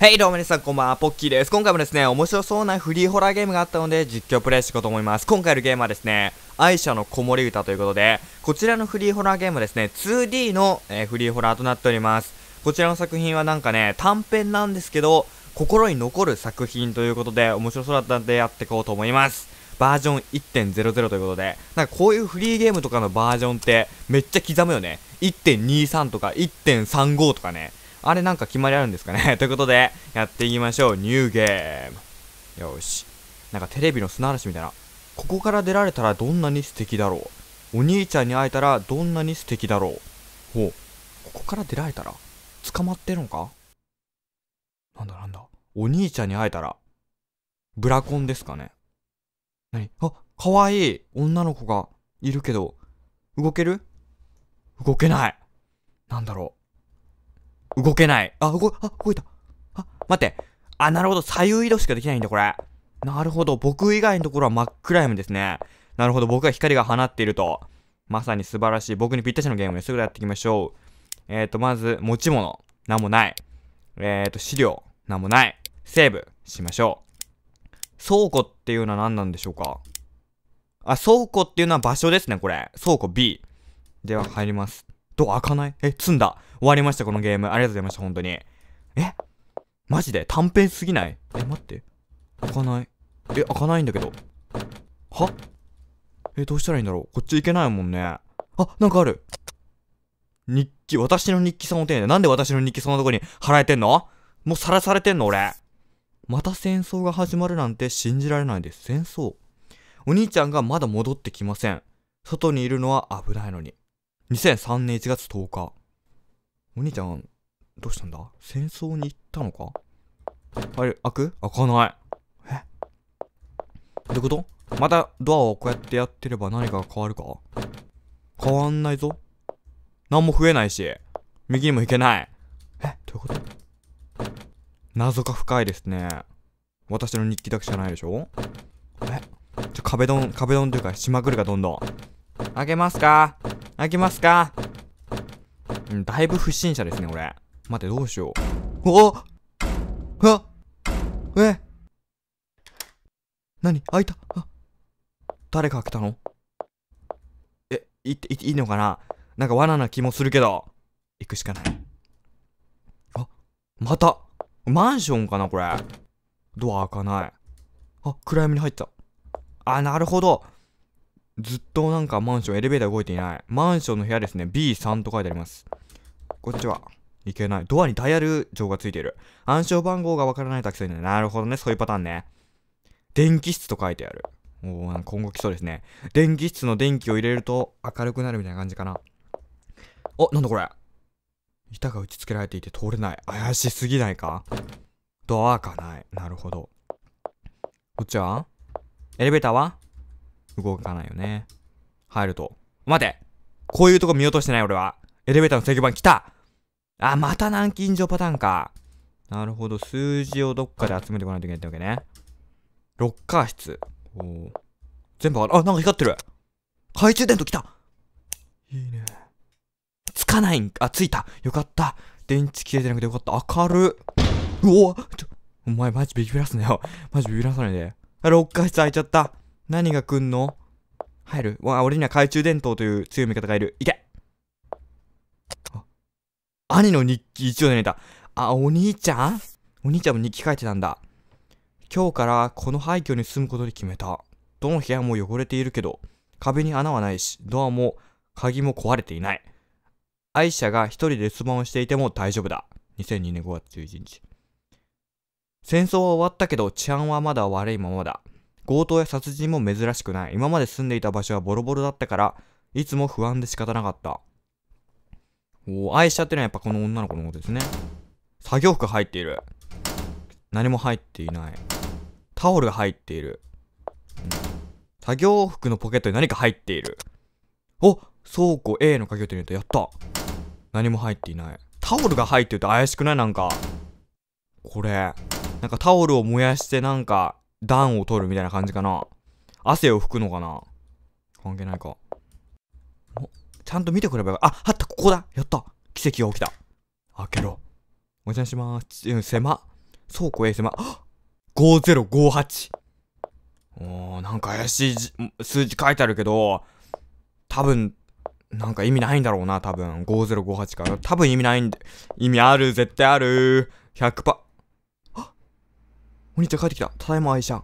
ヘイどうも皆さんこんばんは、ポッキーです。今回もですね、面白そうなフリーホラーゲームがあったので実況プレイしていこうと思います。今回のゲームはですね、愛車の子守歌ということで、こちらのフリーホラーゲームはですね、2D の、えー、フリーホラーとなっております。こちらの作品はなんかね、短編なんですけど、心に残る作品ということで、面白そうだったんでやっていこうと思います。バージョン1.00ということで、なんかこういうフリーゲームとかのバージョンってめっちゃ刻むよね。1.23とか1.35とかね。あれなんか決まりあるんですかね ということで、やっていきましょう。ニューゲーム。よし。なんかテレビの砂嵐みたいな。ここから出られたらどんなに素敵だろう。お兄ちゃんに会えたらどんなに素敵だろう。ほう。ここから出られたら捕まってるのかなんだなんだ。お兄ちゃんに会えたら、ブラコンですかね。なにあ、かわいい女の子がいるけど、動ける動けない。なんだろう。動けない。あ、動、あ、動いた。あ、待って。あ、なるほど。左右移動しかできないんだ、これ。なるほど。僕以外のところは真っ暗闇ですね。なるほど。僕が光が放っていると。まさに素晴らしい。僕にぴったしのゲームです。ぐやっていきましょう。えっ、ー、と、まず、持ち物。なんもない。えっ、ー、と、資料。なんもない。セーブ。しましょう。倉庫っていうのは何なんでしょうかあ、倉庫っていうのは場所ですね、これ。倉庫 B。では、入ります。ドア開かないえ、積んだ。終わりました、このゲーム。ありがとうございました、本当に。えマジで短編すぎないえ、待って。開かない。え、開かないんだけど。はえ、どうしたらいいんだろうこっち行けないもんね。あ、なんかある。日記、私の日記その点で、なんで私の日記そんなとこに貼られてんのもうさらされてんの俺。また戦争が始まるなんて信じられないです。戦争。お兄ちゃんがまだ戻ってきません。外にいるのは危ないのに。2003年1月10日。お兄ちゃん、どうしたんだ戦争に行ったのかあれ、開く開かない。えどういうことまたドアをこうやってやってれば何かが変わるか変わんないぞ。何も増えないし、右にも行けない。えどういうこと謎が深いですね。私の日記だけじゃないでしょえじゃ、壁ドン、壁ドンというか、しまくるか、どんどん。開けますか開けますかうん、だいぶ不審者ですね、俺。待って、どうしよう。おあえ何開いたあ誰か開けたのえ、いっていいのかななんか罠な気もするけど。行くしかない。あ、またマンションかなこれ。ドア開かない。あ、暗闇に入った。あ、なるほど。ずっとなんかマンション、エレベーター動いていない。マンションの部屋ですね。B3 と書いてあります。こっちは。いけない。ドアにダイヤル錠がついている。暗証番号がわからないタクシーね。なるほどね。そういうパターンね。電気室と書いてある。おー、今後来そうですね。電気室の電気を入れると明るくなるみたいな感じかな。お、なんだこれ。板が打ち付けられていて通れない。怪しすぎないかドア開かない。なるほど。こっちはエレベーターは動かないよね。入ると。待てこういうとこ見落としてない俺は。エレベーターの制御盤来たあ、また南京錠パターンか。なるほど。数字をどっかで集めてこないといけないってわけね。ロッカー室。お全部ある。あ、なんか光ってる懐中電灯来たいいね。つかないんか。あ、ついた。よかった。電池切れてなくてよかった。明る。うおお前マジビビらすなよ。マジビビらさないで。あ、ロッカー室開いちゃった。何が来んの入るわ、俺には懐中電灯という強い味方がいる。いけ兄の日記一応寝た。あ、お兄ちゃんお兄ちゃんも日記書いてたんだ。今日からこの廃墟に住むことで決めた。どの部屋も汚れているけど、壁に穴はないし、ドアも鍵も壊れていない。愛者が一人で留守番をしていても大丈夫だ。2002年5月11日。戦争は終わったけど治安はまだ悪いままだ。強盗や殺人も珍しくない。今まで住んでいた場所はボロボロだったから、いつも不安で仕方なかった。お愛しちゃってるのはやっぱこの女の子のことですね。作業服入っている。何も入っていない。タオルが入っている。作業服のポケットに何か入っている。お倉庫 A の鍵を手に入れた。やった。何も入っていない。タオルが入ってると怪しくないなんか。これ。なんかタオルを燃やしてなんか、暖を取るみたいな感じかな。汗を拭くのかな関係ないか。ちゃんと見てくればあ、あった、ここだやった奇跡が起きた。開けろ。お邪魔します。うん、狭。倉庫へ狭。5058。おー、なんか怪しい数字書いてあるけど、多分、なんか意味ないんだろうな、多分。5058から。多分意味ないんで。意味ある、絶対ある。100%パ。あお兄ちゃん帰ってきた。ただいま愛車。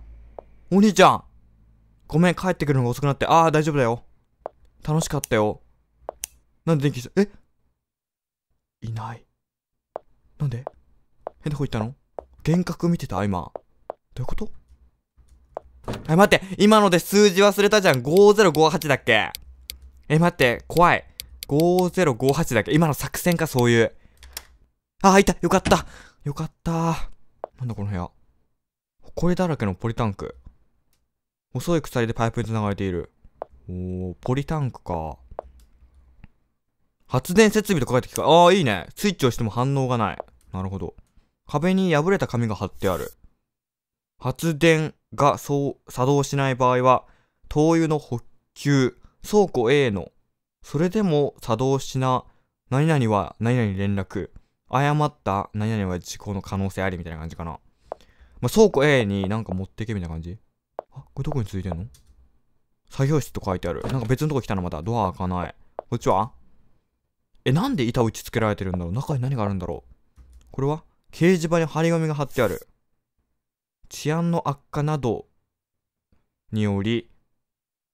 お兄ちゃんごめん、帰ってくるのが遅くなって。ああ、大丈夫だよ。楽しかったよ。なんで電気したえいない。なんでえ、どこ行ったの幻覚見てた今。どういうことえ、待って。今ので数字忘れたじゃん。5058だっけえ、待って。怖い。5058だっけ今の作戦か、そういう。あ、いた。よかった。よかった。なんだこの部屋。埃だらけのポリタンク。細い鎖でパイプに繋がれている。おー、ポリタンクか。発電設備と書いてきた。ああ、いいね。スイッチをしても反応がない。なるほど。壁に破れた紙が貼ってある。発電がそう作動しない場合は、灯油の補給、倉庫 A の、それでも作動しな、何々は何々連絡、誤った何々は事故の可能性ありみたいな感じかな。まあ、倉庫 A になんか持ってけみたいな感じあ、これどこについてんの作業室と書いてある。なんか別のとこ来たのまた。ドア開かない。こっちはえ、なんで板を打ち付けられてるんだろう中に何があるんだろうこれは掲示板に張り紙が貼ってある。治安の悪化などにより、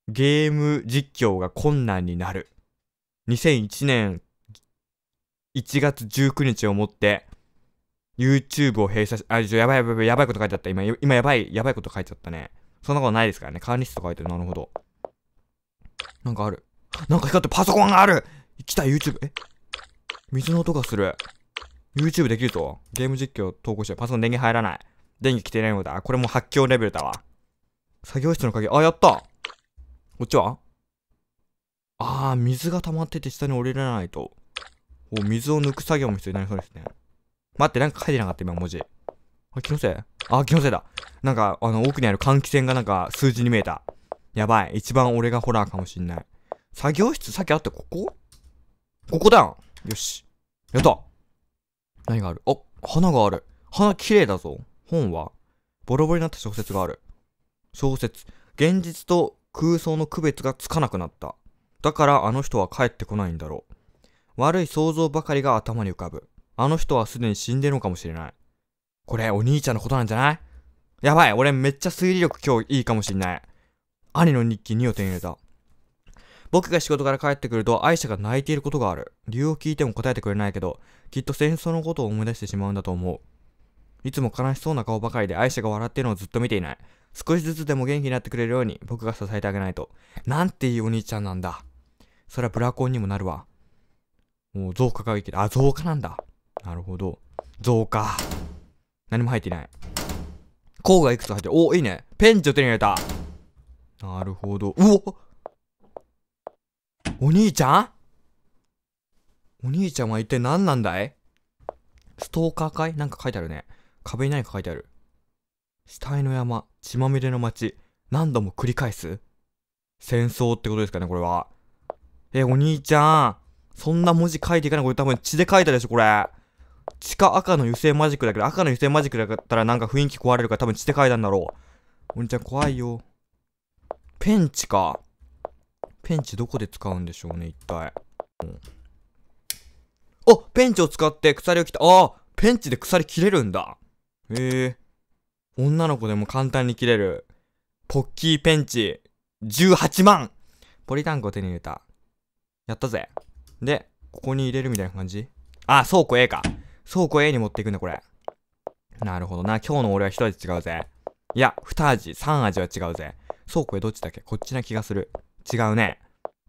ゲーム実況が困難になる。2001年1月19日をもって、YouTube を閉鎖し、あ、やばいやばいやばいこと書いてあった。今、今やばい、やばいこと書いてあったね。そんなことないですからね。管理室と書いてる。なるほど。なんかある。なんか光ってパソコンがある来た YouTube え水の音がする YouTube できるとゲーム実況投稿してパソコン電源入らない電気来てないのだこれも発狂レベルだわ作業室の鍵あやったこっちはあー水が溜まってて下に降りられないとお水を抜く作業も必要になりそうですね待ってなんか書いてなかった今文字あ気のせいあ気のせいだなんかあの奥にある換気扇がなんか数字に見えたやばい一番俺がホラーかもしんない作業室さっきあったここここだよし。やった何があるあ、花がある。花綺麗だぞ。本はボロボロになった小説がある。小説。現実と空想の区別がつかなくなった。だからあの人は帰ってこないんだろう。悪い想像ばかりが頭に浮かぶ。あの人はすでに死んでるのかもしれない。これ、お兄ちゃんのことなんじゃないやばい、俺めっちゃ推理力今日いいかもしんない。兄の日記2を手に入れた。僕が仕事から帰ってくると愛者が泣いていることがある。理由を聞いても答えてくれないけど、きっと戦争のことを思い出してしまうんだと思う。いつも悲しそうな顔ばかりで愛者が笑っているのをずっと見ていない。少しずつでも元気になってくれるように僕が支えてあげないと。なんていいお兄ちゃんなんだ。それはブラコンにもなるわ。もう増加がいいけど、あ、増加なんだ。なるほど。増加。何も入っていない。甲がいくつ入ってる。お、いいね。ペンチを手に入れた。なるほど。うおお兄ちゃんお兄ちゃんは一体何なんだいストーカーかいなんか書いてあるね。壁に何か書いてある。死体の山、血まみれの街、何度も繰り返す戦争ってことですかね、これは。え、お兄ちゃん。そんな文字書いていかない。これ多分血で書いたでしょ、これ。地下赤の油性マジックだけど、赤の油性マジックだったらなんか雰囲気壊れるから多分血で書いたんだろう。お兄ちゃん怖いよ。ペンチか。ペンチどこで使うんでしょうね、一体。おペンチを使って鎖を切った。ああペンチで鎖切れるんだ。へえ。女の子でも簡単に切れる。ポッキーペンチ、18万ポリタンクを手に入れた。やったぜ。で、ここに入れるみたいな感じあ、倉庫 A か。倉庫 A に持っていくんだ、これ。なるほどな。今日の俺は一味違うぜ。いや、二味、三味は違うぜ。倉庫へどっちだっけこっちな気がする。違うね。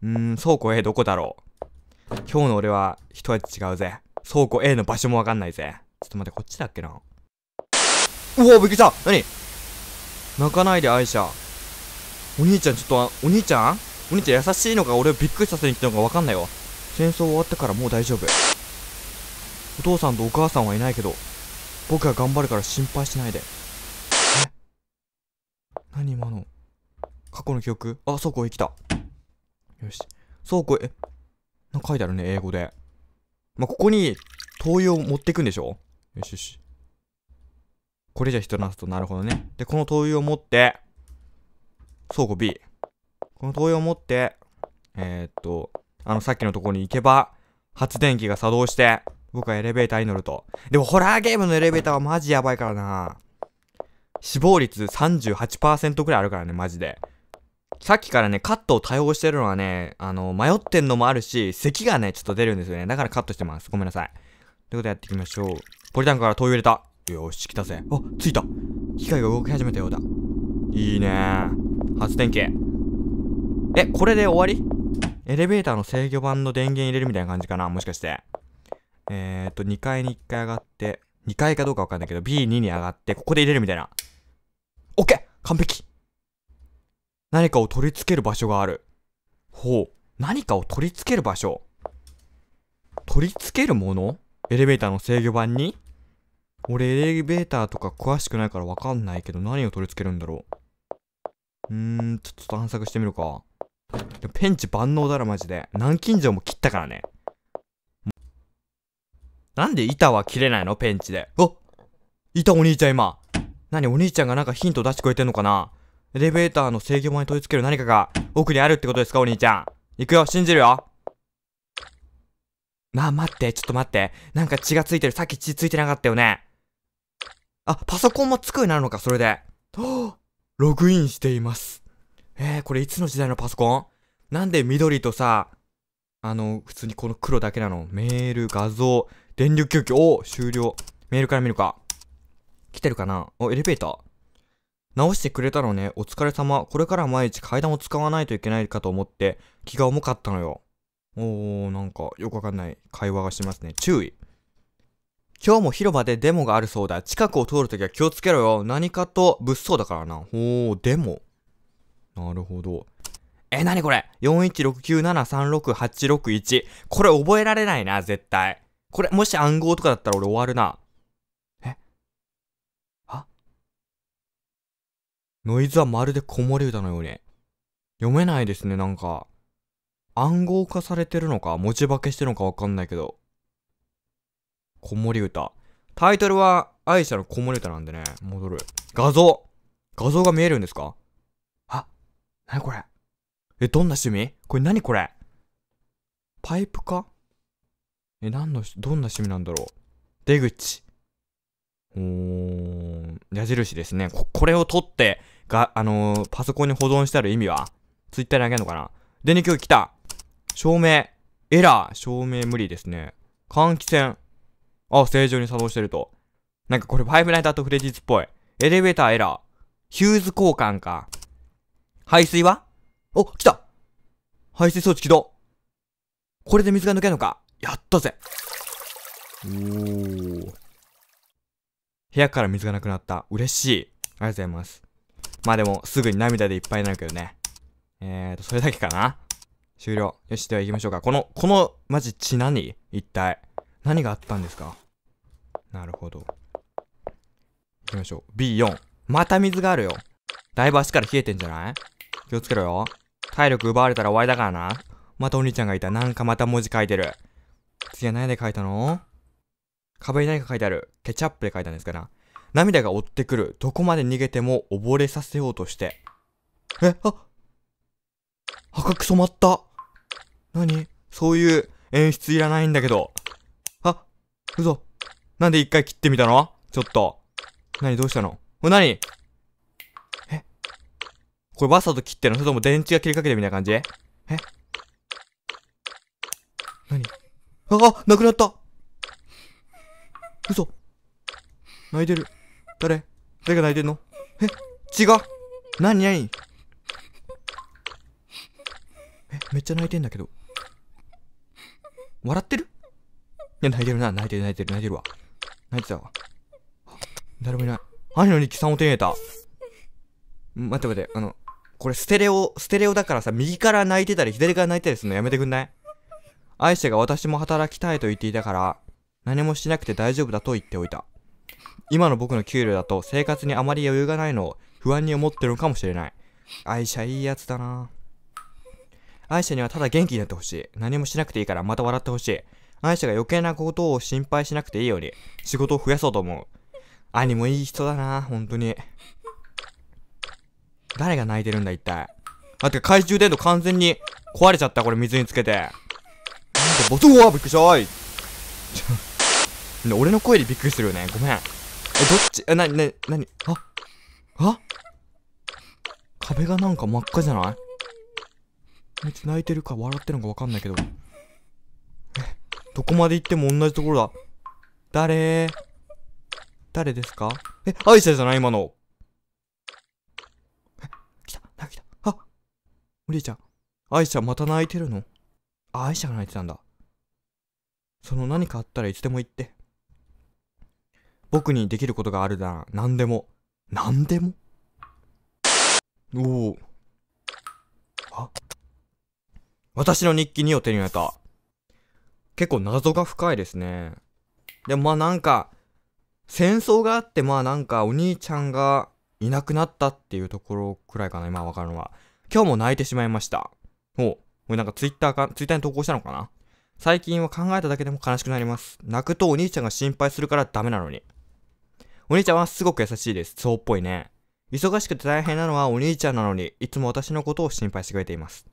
うーん、倉庫 A どこだろう。今日の俺は一味違うぜ。倉庫 A の場所もわかんないぜ。ちょっと待って、こっちだっけな。うわ、びっくりした何泣かないで、愛車。お兄ちゃん、ちょっとお兄ちゃんお兄ちゃん優しいのか俺をびっくりさせに来たのかわかんないわ。戦争終わってからもう大丈夫。お父さんとお母さんはいないけど、僕が頑張るから心配しないで。え何今の過去の記憶あ、そこへ来た。よし。倉庫、え、なんか書いてあるね、英語で。まあ、ここに灯油を持っていくんでしょよしよし。これじゃ人なすと、なるほどね。で、この灯油を持って、倉庫 B。この灯油を持って、えー、っと、あの、さっきのところに行けば、発電機が作動して、僕はエレベーターに乗ると。でも、ホラーゲームのエレベーターはマジやばいからな死亡率38%くらいあるからね、マジで。さっきからね、カットを対応してるのはね、あの、迷ってんのもあるし、咳がね、ちょっと出るんですよね。だからカットしてます。ごめんなさい。ということでやっていきましょう。ポリタンクから灯油入れた。よし、来たぜ。あ、着いた。機械が動き始めたようだ。いいね発電機。え、これで終わりエレベーターの制御盤の電源入れるみたいな感じかなもしかして。えーと、2階に1回上がって、2階かどうかわかんないけど、B2 に上がって、ここで入れるみたいな。OK! 完璧何かを取り付ける場所がある。ほう。何かを取り付ける場所。取り付けるものエレベーターの制御盤に俺エレベーターとか詳しくないからわかんないけど何を取り付けるんだろう。うーん、ちょっと探索してみるか。ペンチ万能だろ、マジで。南京錠も切ったからね。なんで板は切れないのペンチで。お板お兄ちゃん今。何お兄ちゃんがなんかヒント出してくれてんのかなエレベーターの制御盤に取り付ける何かが奥にあるってことですか、お兄ちゃん。行くよ、信じるよ。まあ、待って、ちょっと待って。なんか血がついてる。さっき血ついてなかったよね。あ、パソコンもつくようになるのか、それで。はログインしています。えー、これいつの時代のパソコンなんで緑とさ、あの、普通にこの黒だけなのメール、画像、電力供給、お終了。メールから見るか。来てるかなお、エレベーター直してくれたのね、お疲れ様。これから毎日階段を使わないといけないかと思って、気が重かったのよ。おー、なんか、よくわかんない会話がしますね。注意。今日も広場でデモがあるそうだ。近くを通るときは気をつけろよ。何かと物騒だからな。ほー、デモ。なるほど。え、なにこれ ?4169736861。これ覚えられないな、絶対。これ、もし暗号とかだったら俺終わるな。ノイズはまるでもり歌のように。読めないですね、なんか。暗号化されてるのか、文字化けしてるのかわかんないけど。もり歌。タイトルは、愛者のもれ歌なんでね、戻る。画像画像が見えるんですかあ、なにこれえ、どんな趣味これなにこれパイプかえ、何の、どんな趣味なんだろう出口。うーん、矢印ですね。こ、これを取って、が、あのー、パソコンに保存してある意味はツイッターにあげるのかな電力来た照明。エラー。照明無理ですね。換気扇。あ、正常に作動してると。なんかこれ、ファイブナイトアットフレディズっぽい。エレベーターエラー。ヒューズ交換か。排水はお、来た排水装置起動。これで水が抜けるのか。やったぜ。おー。部屋から水がなくなった。嬉しい。ありがとうございます。まあでも、すぐに涙でいっぱいになるけどね。えーと、それだけかな終了。よし、では行きましょうか。この、この、マジ血何一体。何があったんですかなるほど。行きましょう。B4。また水があるよ。だいぶ足から冷えてんじゃない気をつけろよ。体力奪われたら終わりだからな。またお兄ちゃんがいた。なんかまた文字書いてる。次は何で書いたの壁に何か書いてある。ケチャップで書いたんですから。涙が追ってくる。どこまで逃げても溺れさせようとして。え、あ赤く染まった。何そういう演出いらないんだけど。あ、嘘。なんで一回切ってみたのちょっと。何どうしたのお、何えこれわサと切ってるのそれとも電池が切りかけてみたいな感じえ何あ、なくなった嘘泣いてる。誰誰が泣いてんのえ違う何何え、めっちゃ泣いてんだけど。笑ってるいや、泣いてるな。泣いてる泣いてる泣いてるわ。泣いてたわ。誰もいない。兄の日記3を手に入れた。待って待って、あの、これステレオ、ステレオだからさ、右から泣いてたり左から泣いたりするのやめてくんない愛してが私も働きたいと言っていたから、何もしなくて大丈夫だと言っておいた。今の僕の給料だと生活にあまり余裕がないのを不安に思ってるのかもしれない。愛車いいやつだな愛車にはただ元気になってほしい。何もしなくていいからまた笑ってほしい。愛車が余計なことを心配しなくていいように仕事を増やそうと思う。兄もいい人だな本当に。誰が泣いてるんだ一体。あ、って懐中電灯完全に壊れちゃったこれ水につけて。なんかボス、うわびっくりしたい俺の声でびっくりするよね。ごめん。え、どっち、え、な、な、なに、あ、あ壁がなんか真っ赤じゃないめっちゃ泣いてるか笑ってるのかわかんないけど。え、どこまで行っても同じところだ。誰誰ですかえ、アイじゃない今の。え、来た、泣きた。あお兄ちゃん。愛者また泣いてるのあ、愛者が泣いてたんだ。その何かあったらいつでも言って。僕にできることがあるなら何でも。何でもおお。あ私の日記にを手に入れた。結構謎が深いですね。でもまあなんか、戦争があってまあなんかお兄ちゃんがいなくなったっていうところくらいかな、今わかるのは。今日も泣いてしまいました。お俺なんかツイッターか、ツイッターに投稿したのかな最近は考えただけでも悲しくなります。泣くとお兄ちゃんが心配するからダメなのに。お兄ちゃんはすごく優しいです。そうっぽいね。忙しくて大変なのはお兄ちゃんなのに、いつも私のことを心配してくれています。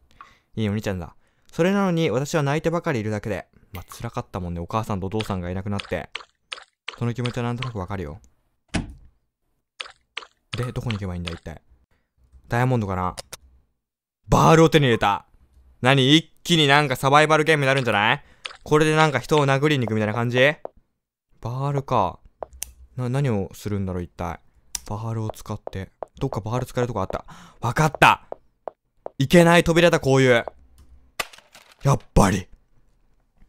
いいお兄ちゃんだ。それなのに私は泣いてばかりいるだけで。まあ、辛かったもんね。お母さんとお父さんがいなくなって。その気持ちはなんとなくわかるよ。で、どこに行けばいいんだ、一体。ダイヤモンドかなバールを手に入れた何一気になんかサバイバルゲームになるんじゃないこれでなんか人を殴りに行くみたいな感じバールか。な、何をするんだろう、一体。バールを使って。どっかバール使えるとこあった。わかったいけない扉だ、こういう。やっぱり。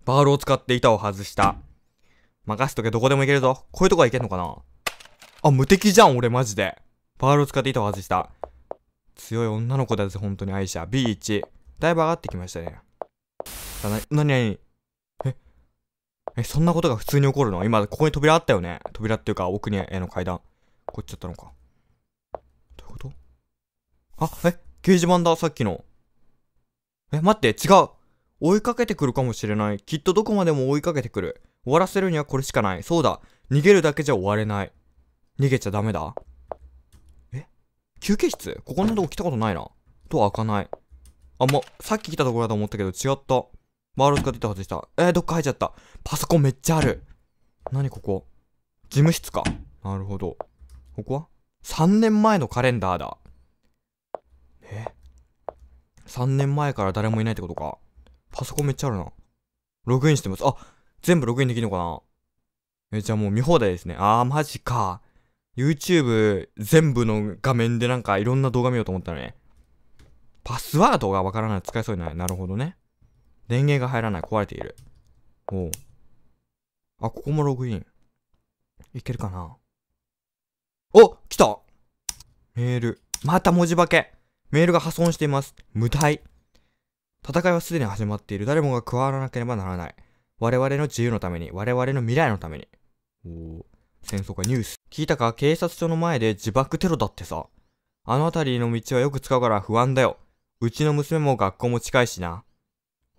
バールを使って板を外した。任しとけ、どこでも行けるぞ。こういうとこはいけんのかなあ、無敵じゃん、俺、マジで。バールを使って板を外した。強い女の子だぜ、本当に愛者。B1。だいぶ上がってきましたね。な、なになにえ、そんなことが普通に起こるの今、ここに扉あったよね扉っていうか、奥に、えの階段。こっちだったのか。どういうことあ、え掲示板だ、さっきの。え、待って、違う追いかけてくるかもしれない。きっとどこまでも追いかけてくる。終わらせるにはこれしかない。そうだ。逃げるだけじゃ終われない。逃げちゃダメだ。え休憩室ここのとこ来たことないな。ドア開かない。あ、もう、さっき来たところだと思ったけど違った。バール使ってたでした。えー、どっか入っちゃった。パソコンめっちゃある。なにここ事務室か。なるほど。ここは ?3 年前のカレンダーだ。え ?3 年前から誰もいないってことか。パソコンめっちゃあるな。ログインしてます。あ、全部ログインできるのかなえ、じゃあもう見放題ですね。あー、マジか。YouTube 全部の画面でなんかいろんな動画見ようと思ったね。パスワードがわからない使えそうにない。なるほどね。電源が入らない。壊れている。おあ、ここもログイン。いけるかなお来たメール。また文字化けメールが破損しています。無体。戦いはすでに始まっている。誰もが加わらなければならない。我々の自由のために、我々の未来のために。お戦争かニュース。聞いたか警察署の前で自爆テロだってさ。あの辺りの道はよく使うから不安だよ。うちの娘も学校も近いしな。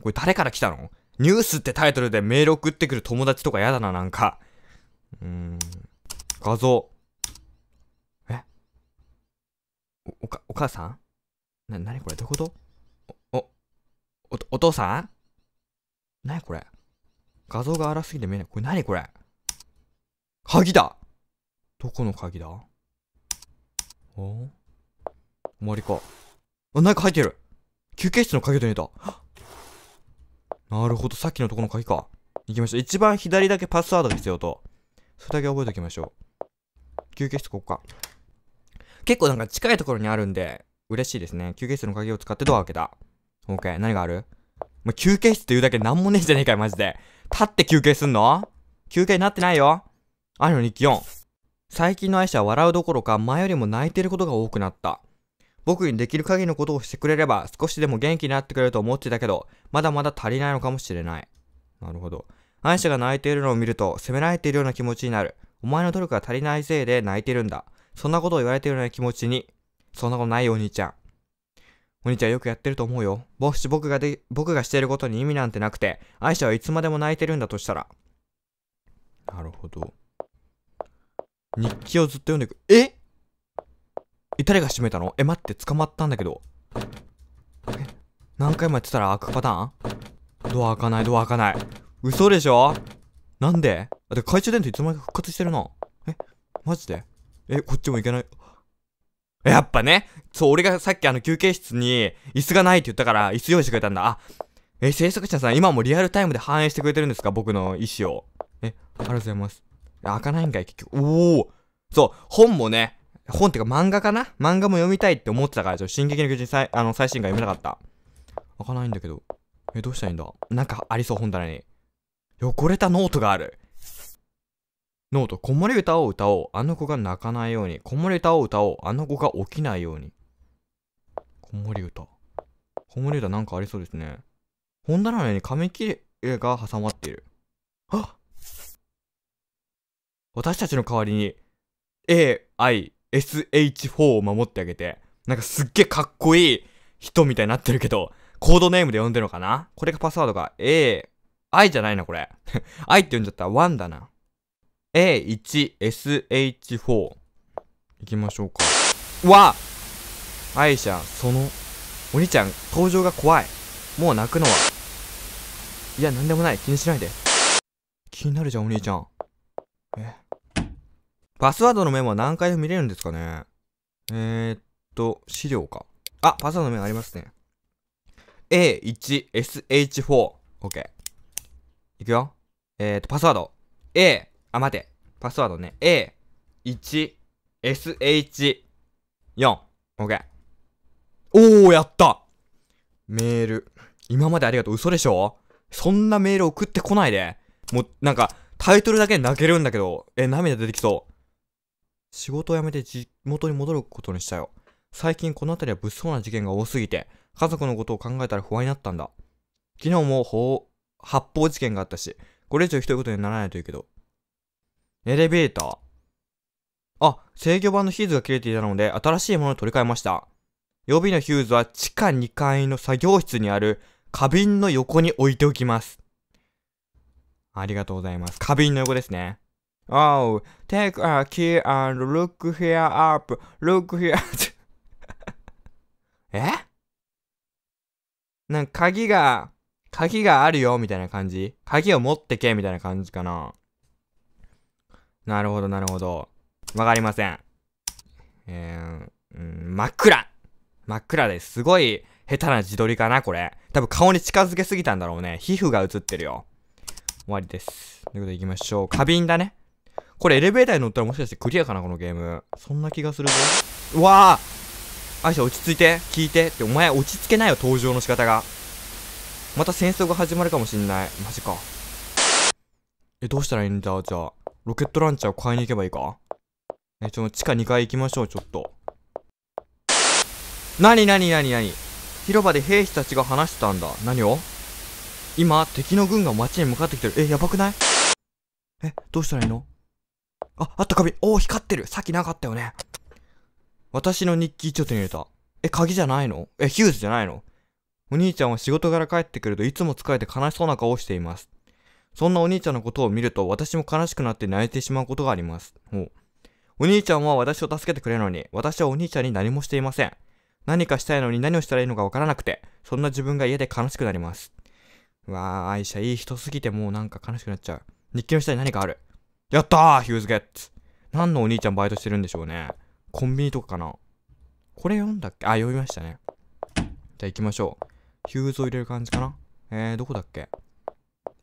これ誰から来たのニュースってタイトルでメール送ってくる友達とかやだな、なんか。うーん。画像。えお、おか、お母さんな、なにこれどういうことお、お、お父さんなにこれ画像が荒すぎて見えない。これなにこれ鍵だどこの鍵だおおまりか。あ、なんか入ってる休憩室の鍵と寝た。なるほど。さっきのとこの鍵か。行きましょう。一番左だけパスワードが必要と。それだけ覚えておきましょう。休憩室ここか。結構なんか近いところにあるんで、嬉しいですね。休憩室の鍵を使ってドア開けた。OK。何があるま休憩室って言うだけ何もねえじゃねえかよ、マジで。立って休憩すんの休憩になってないよ。あるの日記4。最近の愛車は笑うどころか、前よりも泣いてることが多くなった。僕にできる限りのことをしてくれれば少しでも元気になってくれると思ってたけど、まだまだ足りないのかもしれない。なるほど。愛者が泣いているのを見ると、責められているような気持ちになる。お前の努力が足りないせいで泣いてるんだ。そんなことを言われているような気持ちに。そんなことないよ、お兄ちゃん。お兄ちゃんよくやってると思うよ。もし僕がで、僕がしていることに意味なんてなくて、愛者はいつまでも泣いてるんだとしたら。なるほど。日記をずっと読んでいく。ええ、誰が閉めたのえ、待って、捕まったんだけど。え、何回もやってたら開くパターンドア開かない、ドア開かない。嘘でしょなんであ、で、懐中電灯いつまで復活してるな。え、マジでえ、こっちも行けない。やっぱね、そう、俺がさっきあの休憩室に椅子がないって言ったから椅子用意してくれたんだ。あ、え、制作者さん、今もリアルタイムで反映してくれてるんですか僕の意思を。え、ありがとうございます。開かないんかい、結局。おおそう、本もね、本っていうか漫画かな漫画も読みたいって思ってたから、ちょ、っと進撃の巨人最あの最新回読めなかった。開かないんだけど。え、どうしたらいいんだなんかありそう、本棚に。汚れたノートがある。ノート、こもり歌を歌おう。あの子が泣かないように。こもり歌を歌おう。あの子が起きないように。こもり歌。子守歌なんかありそうですね。本棚うに紙切れが挟まっている。はっ私たちの代わりに、A、I、SH4 を守ってあげて、なんかすっげえかっこいい人みたいになってるけど、コードネームで呼んでるのかなこれがパスワードが A、I じゃないな、これ。I って呼んじゃったら1だな。A1SH4。行きましょうか。うわ愛ちゃん、その、お兄ちゃん、登場が怖い。もう泣くのは。いや、なんでもない。気にしないで。気になるじゃん、お兄ちゃん。えパスワードのメモは何回でも見れるんですかねえー、っと、資料か。あ、パスワードのメモありますね。A1、SH4。OK。いくよ。えー、っと、パスワード。A、あ、待て。パスワードね。A、1、SH、4。OK。おー、やったメール。今までありがとう。嘘でしょそんなメール送ってこないで。もう、なんか、タイトルだけ泣けるんだけど、え、涙出てきそう。仕事を辞めて地元に戻ることにしたよ。最近この辺りは物騒な事件が多すぎて、家族のことを考えたら不安になったんだ。昨日も砲、発砲事件があったし、これ以上ひどいことにならないといいけど。エレベーター。あ、制御盤のヒューズが切れていたので、新しいものを取り替えました。予備のヒューズは地下2階の作業室にある花瓶の横に置いておきます。ありがとうございます。花瓶の横ですね。Oh, take a key and look here up, look here. え なんか鍵が、鍵があるよみたいな感じ鍵を持ってけみたいな感じかな。なるほど、なるほど。わかりません。えー、うん、真っ暗真っ暗です。すごい下手な自撮りかな、これ。多分顔に近づけすぎたんだろうね。皮膚が映ってるよ。終わりです。ということで行きましょう。花瓶だね。これエレベーターに乗ったらもしかしてクリアかなこのゲーム。そんな気がするぞ。うわぁアイシャ落ち着いて聞いてって、お前落ち着けないよ、登場の仕方が。また戦争が始まるかもしんない。マジか。え、どうしたらいいんだじゃあ、ロケットランチャーを買いに行けばいいかえ、ちょ、地下2階行きましょう、ちょっと。なになになになに広場で兵士たちが話してたんだ。何を今、敵の軍が街に向かってきてる。え、やばくないえ、どうしたらいいのあ、あった紙。おお、光ってる。さっきなかったよね。私の日記ちょっと入れた。え、鍵じゃないのえ、ヒューズじゃないのお兄ちゃんは仕事から帰ってくるといつも疲れて悲しそうな顔をしています。そんなお兄ちゃんのことを見ると私も悲しくなって泣いてしまうことがあります。おお兄ちゃんは私を助けてくれるのに、私はお兄ちゃんに何もしていません。何かしたいのに何をしたらいいのかわからなくて、そんな自分が家で悲しくなります。うわあ、愛者いい人すぎてもうなんか悲しくなっちゃう。日記の下に何かある。やったーヒューズゲッツ何のお兄ちゃんバイトしてるんでしょうね。コンビニとかかな。これ読んだっけあ、読みましたね。じゃあ行きましょう。ヒューズを入れる感じかなえー、どこだっけ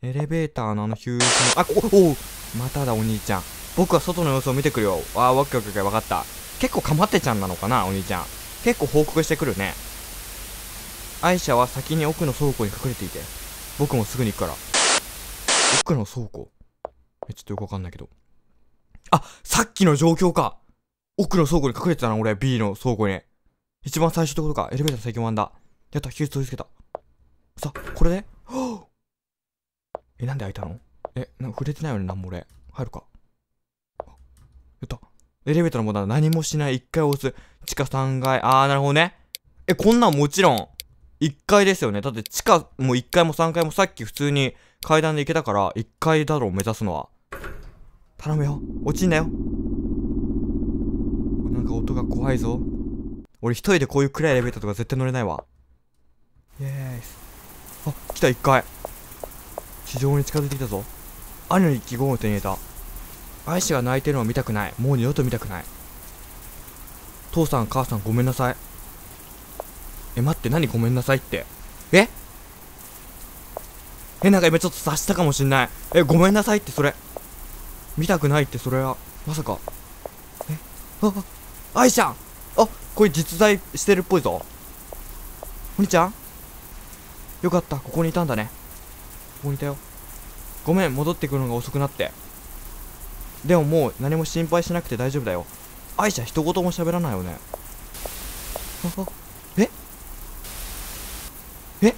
エレベーターのあのヒューズの、あ、お、おまただお兄ちゃん。僕は外の様子を見てくるよ。あー、わっけわっけわかった。結構かまってちゃんなのかなお兄ちゃん。結構報告してくるね。愛イは先に奥の倉庫に隠れていて。僕もすぐに行くから。奥の倉庫え、ちょっとよくわかんないけど。あ、さっきの状況か奥の倉庫に隠れてたな、俺。B の倉庫に。一番最初ってことか。エレベーター最強ワンだ。やった、ヒュー取り付けた。さ、これで、え、なんで開いたのえ、なんか触れてないよね、なんも俺。入るか。やった。エレベーターのボタン何もしない。1回押す。地下3階。あー、なるほどね。え、こんなんもちろん、1階ですよね。だって地下、もう1階も3階もさっき普通に階段で行けたから、1階だろう、目指すのは。頼むよ。落ちんなよ。なんか音が怖いぞ。俺一人でこういう暗いエレベーターとか絶対乗れないわ。イエーイ。あ、来た一回。地上に近づいてきたぞ。兄の一気込ーを手に入れた。愛子が泣いてるのを見たくない。もう二度と見たくない。父さん、母さんごめんなさい。え、待って、何ごめんなさいって。ええ、なんか今ちょっと察したかもしんない。え、ごめんなさいってそれ。見たくないってそれはまさかえああ愛ちゃんあこれ実在してるっぽいぞお兄ちゃんよかったここにいたんだねここにいたよごめん戻ってくるのが遅くなってでももう何も心配しなくて大丈夫だよ愛ちゃん一言も喋らないよねああええ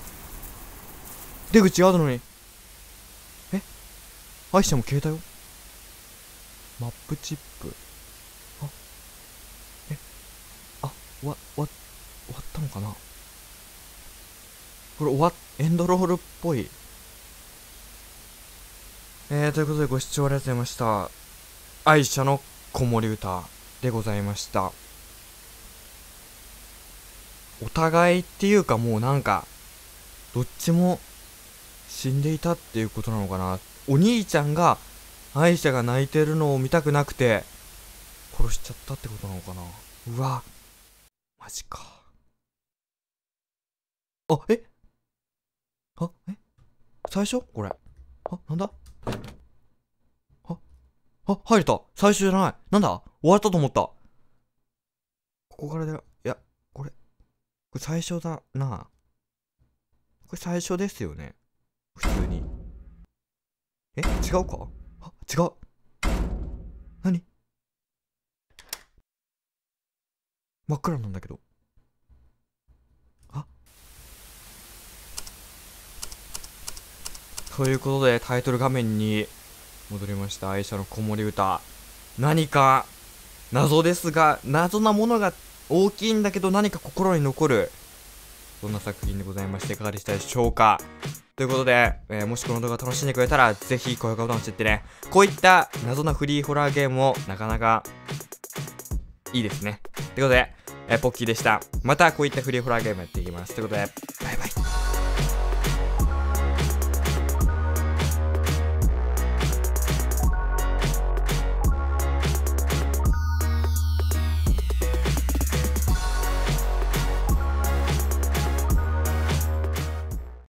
出口があるのにえ愛ちゃんも消えたよマップチップあえあわわ終わったのかなこれ終わエンドロールっぽいえー、ということでご視聴ありがとうございました愛車の子守歌でございましたお互いっていうかもうなんかどっちも死んでいたっていうことなのかなお兄ちゃんが愛者が泣いてるのを見たくなくて、殺しちゃったってことなのかなうわ、マジか。あ、えあ、え最初これ。あ、なんだあ、あ、入れた最初じゃないなんだ終わったと思った。ここからだよ。いや、これ、これ最初だな。これ最初ですよね。普通に。え違うか違う。何真っ暗なんだけど。あということで、タイトル画面に戻りました。愛車の子守歌。何か、謎ですが、謎なものが大きいんだけど、何か心に残る。そんな作品でございましていかがでしたでしょうかということで、えー、もしこの動画楽しんでくれたら、ぜひ高評価ボタンを押してってね。こういった謎なフリーホラーゲームもなかなかいいですね。ということで、えー、ポッキーでした。またこういったフリーホラーゲームやっていきます。ということで、バイ